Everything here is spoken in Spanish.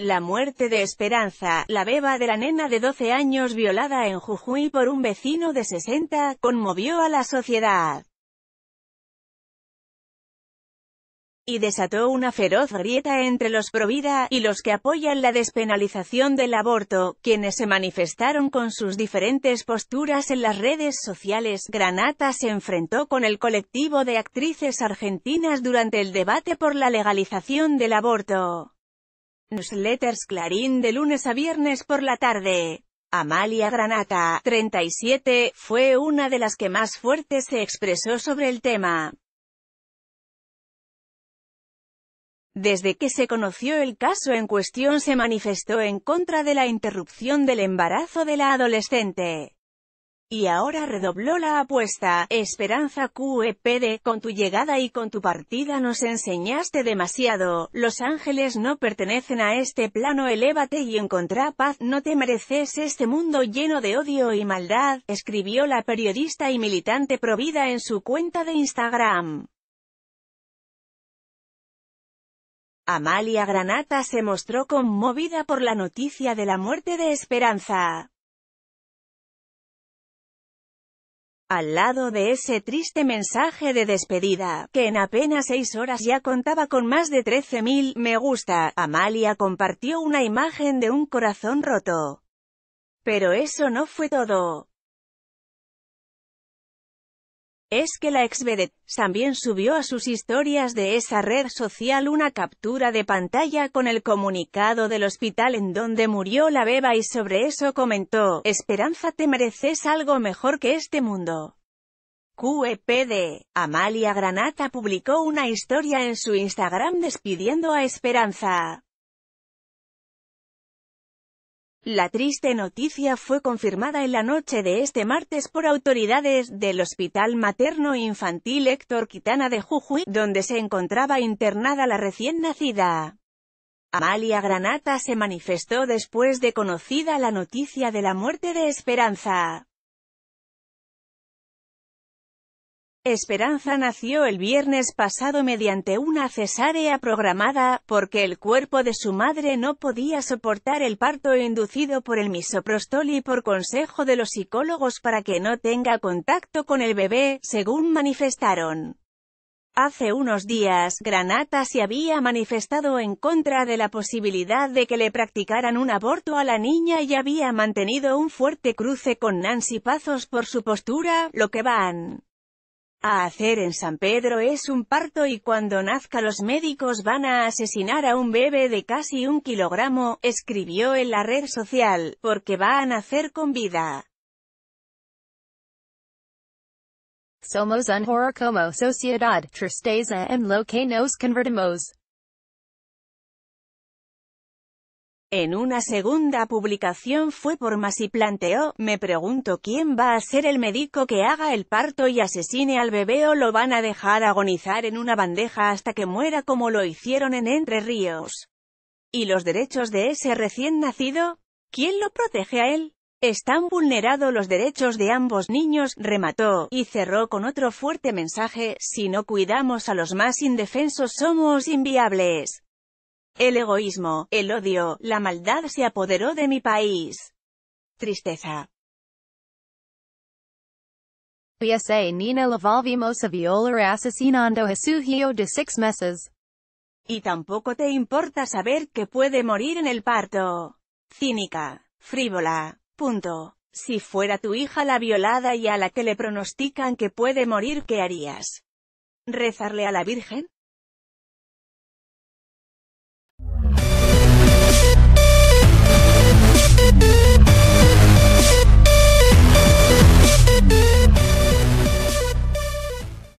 La muerte de Esperanza, la beba de la nena de 12 años violada en Jujuy por un vecino de 60, conmovió a la sociedad. y desató una feroz grieta entre los provida y los que apoyan la despenalización del aborto, quienes se manifestaron con sus diferentes posturas en las redes sociales. Granata se enfrentó con el colectivo de actrices argentinas durante el debate por la legalización del aborto. Newsletters Clarín de lunes a viernes por la tarde. Amalia Granata, 37, fue una de las que más fuerte se expresó sobre el tema. Desde que se conoció el caso en cuestión se manifestó en contra de la interrupción del embarazo de la adolescente. Y ahora redobló la apuesta, Esperanza QEPD, con tu llegada y con tu partida nos enseñaste demasiado, los ángeles no pertenecen a este plano elévate y encontrá paz, no te mereces este mundo lleno de odio y maldad, escribió la periodista y militante provida en su cuenta de Instagram. Amalia Granata se mostró conmovida por la noticia de la muerte de Esperanza. Al lado de ese triste mensaje de despedida, que en apenas seis horas ya contaba con más de 13.000 me gusta, Amalia compartió una imagen de un corazón roto. Pero eso no fue todo es que la ex también subió a sus historias de esa red social una captura de pantalla con el comunicado del hospital en donde murió la beba y sobre eso comentó, Esperanza te mereces algo mejor que este mundo. QEPD, Amalia Granata publicó una historia en su Instagram despidiendo a Esperanza. La triste noticia fue confirmada en la noche de este martes por autoridades del Hospital Materno Infantil Héctor Quitana de Jujuy, donde se encontraba internada la recién nacida. Amalia Granata se manifestó después de conocida la noticia de la muerte de Esperanza. Esperanza nació el viernes pasado mediante una cesárea programada, porque el cuerpo de su madre no podía soportar el parto inducido por el misoprostol y por consejo de los psicólogos para que no tenga contacto con el bebé, según manifestaron. Hace unos días, Granata se había manifestado en contra de la posibilidad de que le practicaran un aborto a la niña y había mantenido un fuerte cruce con Nancy Pazos por su postura, lo que van a hacer en San Pedro es un parto y cuando nazca los médicos van a asesinar a un bebé de casi un kilogramo, escribió en la red social, porque va a nacer con vida. Somos un horror como sociedad, tristeza en lo que nos convertimos. En una segunda publicación fue por más y planteó, me pregunto quién va a ser el médico que haga el parto y asesine al bebé o lo van a dejar agonizar en una bandeja hasta que muera como lo hicieron en Entre Ríos. ¿Y los derechos de ese recién nacido? ¿Quién lo protege a él? Están vulnerados los derechos de ambos niños, remató, y cerró con otro fuerte mensaje, si no cuidamos a los más indefensos somos inviables. El egoísmo, el odio, la maldad se apoderó de mi país. Tristeza. Nina de Y tampoco te importa saber que puede morir en el parto. Cínica. Frívola. Punto. Si fuera tu hija la violada y a la que le pronostican que puede morir, ¿qué harías? ¿Rezarle a la Virgen?